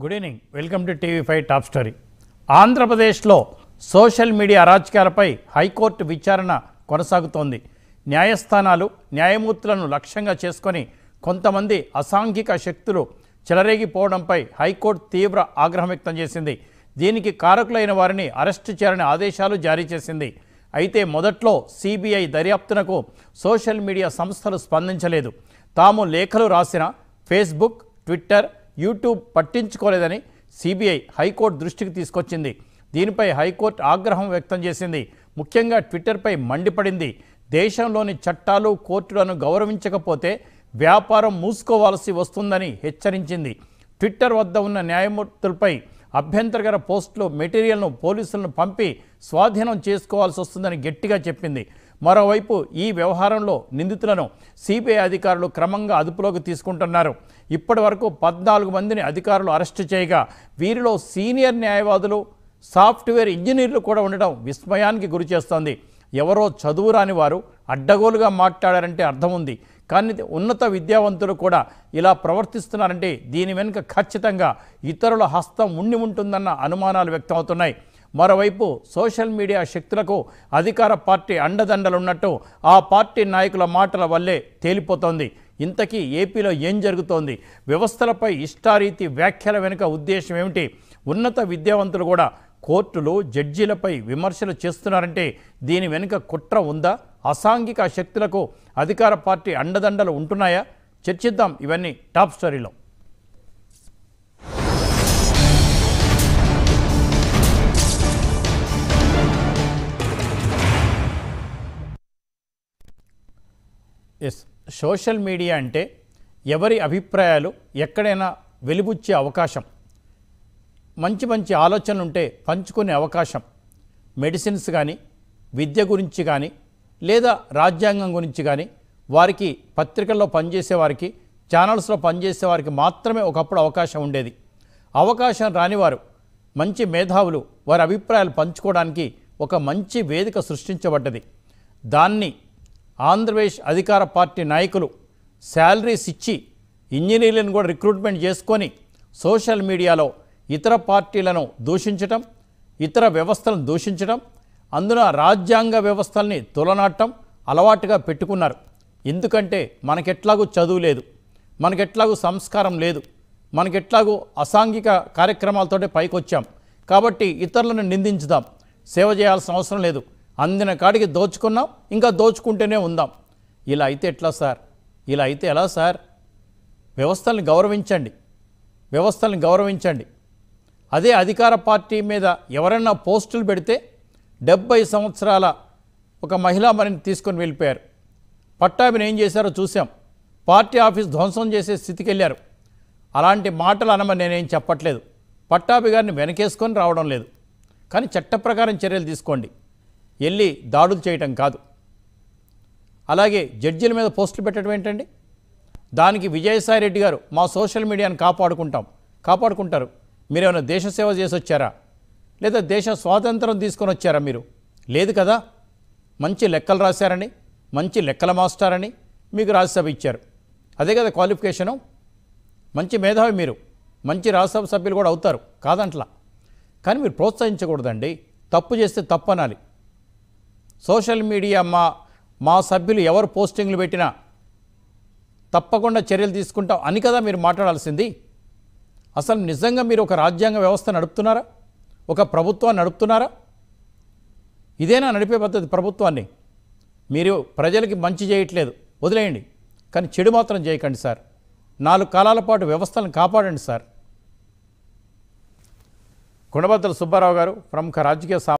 good evening welcome to TV five top story ఆంధ్రప్రదేశ్లో social media అరాచకాలపై high court విచారణ కొనసాగుతోంది న్యాయస్థానాలు న్యాయమూర్తులను లక్ష్యంగా చేసుకొని కొంతమంది అసాంఘిక శక్తులు చెలరేగిపోవడంపై హైకోర్టు తీవ్ర ఆగ్రహం వ్యక్తం చేసింది దీనికి కారకులైన వారిని అరెస్టు చేయాలని ఆదేశాలు జారీ చేసింది అయితే మొదట్లో సిబిఐ దర్యాప్తునకు సోషల్ మీడియా సంస్థలు స్పందించలేదు తాము లేఖలు రాసిన ఫేస్బుక్ ట్విట్టర్ యూట్యూబ్ పట్టించుకోలేదని సిబిఐ హైకోర్టు దృష్టికి తీసుకొచ్చింది దీనిపై హైకోర్టు ఆగ్రహం వ్యక్తం చేసింది ముఖ్యంగా ట్విట్టర్పై మండిపడింది దేశంలోని చట్టాలు కోర్టులను గౌరవించకపోతే వ్యాపారం మూసుకోవాల్సి వస్తుందని హెచ్చరించింది ట్విట్టర్ వద్ద ఉన్న న్యాయమూర్తులపై అభ్యంతరకర పోస్టులు మెటీరియల్ను పోలీసులను పంపి స్వాధీనం చేసుకోవాల్సి వస్తుందని గట్టిగా చెప్పింది మరోవైపు ఈ వ్యవహారంలో నిందితులను సిబిఐ అధికారులు క్రమంగా అదుపులోకి తీసుకుంటున్నారు ఇప్పటి వరకు పద్నాలుగు మందిని అధికారులు అరెస్టు చేయగా వీరిలో సీనియర్ న్యాయవాదులు సాఫ్ట్వేర్ ఇంజనీర్లు కూడా ఉండడం విస్మయానికి గురి చేస్తోంది ఎవరో చదువు రాని వారు అడ్డగోలుగా మాట్లాడారంటే అర్థం ఉంది కానీ ఉన్నత విద్యావంతులు కూడా ఇలా ప్రవర్తిస్తున్నారంటే దీని వెనుక ఖచ్చితంగా ఇతరుల హస్తం ఉండి ఉంటుందన్న అనుమానాలు వ్యక్తమవుతున్నాయి మరోవైపు సోషల్ మీడియా శక్తులకు అధికార పార్టీ అండదండలున్నట్టు ఆ పార్టీ నాయకుల మాటల వల్లే తేలిపోతోంది ఇంతకీ ఏపీలో ఏం జరుగుతోంది వ్యవస్థలపై ఇష్టారీతి వ్యాఖ్యల వెనుక ఉద్దేశం ఏమిటి ఉన్నత విద్యావంతులు కూడా కోర్టులు జడ్జీలపై విమర్శలు చేస్తున్నారంటే దీని వెనుక కుట్ర ఉందా అసాంఘిక శక్తులకు అధికార పార్టీ అండదండలు ఉంటున్నాయా చర్చిద్దాం ఇవన్నీ టాప్ స్టోరీలో ఎస్ సోషల్ మీడియా అంటే ఎవరి అభిప్రాయాలు ఎక్కడైనా వెలిబుచ్చే అవకాశం మంచి మంచి ఆలోచనలు ఉంటే పంచుకునే అవకాశం మెడిసిన్స్ కానీ విద్య గురించి కానీ లేదా రాజ్యాంగం గురించి కానీ వారికి పత్రికల్లో పనిచేసే వారికి ఛానల్స్లో పనిచేసే వారికి మాత్రమే ఒకప్పుడు అవకాశం ఉండేది అవకాశం రానివారు మంచి మేధావులు వారి అభిప్రాయాలు పంచుకోవడానికి ఒక మంచి వేదిక సృష్టించబడ్డది దాన్ని ఆంధ్రప్రదేశ్ అధికార పార్టీ నాయకులు శాలరీస్ ఇచ్చి ఇంజనీర్లను కూడా రిక్రూట్మెంట్ చేసుకొని సోషల్ మీడియాలో ఇతర పార్టీలను దూషించటం ఇతర వ్యవస్థలను దూషించడం అందున రాజ్యాంగ వ్యవస్థల్ని తులనాటం అలవాటుగా పెట్టుకున్నారు ఎందుకంటే మనకెట్లాగూ చదువు లేదు మనకెట్లాగూ సంస్కారం లేదు మనకెట్లాగూ అసాంఘిక కార్యక్రమాలతోటే పైకొచ్చాం కాబట్టి ఇతరులను నిందించుదాం సేవ చేయాల్సిన అవసరం లేదు అందిన కాడికి దోచుకున్నాం ఇంకా దోచుకుంటేనే ఉందాం ఇలా అయితే ఎట్లా సార్ ఇలా అయితే ఎలా సార్ వ్యవస్థలను గౌరవించండి వ్యవస్థలను గౌరవించండి అదే అధికార పార్టీ మీద ఎవరైనా పోస్టులు పెడితే డెబ్బై సంవత్సరాల ఒక మహిళా మరిని తీసుకొని వెళ్ళిపోయారు పట్టాభిని ఏం చేశారో చూసాం పార్టీ ఆఫీస్ ధ్వంసం చేసే స్థితికి వెళ్ళారు అలాంటి మాటలు అనమని నేనేం చెప్పట్లేదు పట్టాభి గారిని వెనకేసుకొని రావడం లేదు కానీ చట్ట ప్రకారం చర్యలు తీసుకోండి వెళ్ళి దాడులు చేయటం కాదు అలాగే జడ్జీల మీద పోస్టులు పెట్టడం ఏంటండి దానికి విజయసాయిరెడ్డి గారు మా సోషల్ మీడియాను కాపాడుకుంటాం కాపాడుకుంటారు మీరేమైనా దేశ సేవ చేసి వచ్చారా లేదా దేశ స్వాతంత్రం తీసుకొని వచ్చారా మీరు లేదు కదా మంచి లెక్కలు రాశారని మంచి లెక్కల మాస్టర్ అని మీకు రాజ్యసభ ఇచ్చారు అదే కదా క్వాలిఫికేషను మంచి మేధావి మీరు మంచి రాజ్యసభ సభ్యులు కూడా అవుతారు కాదంట్లా కానీ మీరు ప్రోత్సహించకూడదండి తప్పు చేస్తే తప్పు అనాలి సోషల్ మీడియా మా మా సభ్యులు ఎవరు పోస్టింగ్లు పెట్టినా తప్పకుండా చర్యలు తీసుకుంటాం అని కదా మీరు మాట్లాడాల్సింది అసలు నిజంగా మీరు ఒక రాజ్యాంగ వ్యవస్థ నడుపుతున్నారా ఒక ప్రభుత్వాన్ని నడుపుతున్నారా ఇదేనా నడిపే పద్ధతి ప్రభుత్వాన్ని మీరు ప్రజలకి మంచి చేయట్లేదు వదిలేయండి కానీ చెడు మాత్రం చేయకండి సార్ నాలుగు కాలాల పాటు వ్యవస్థలను కాపాడండి సార్ గుణభద్రల సుబ్బారావు గారు ప్రముఖ రాజకీయ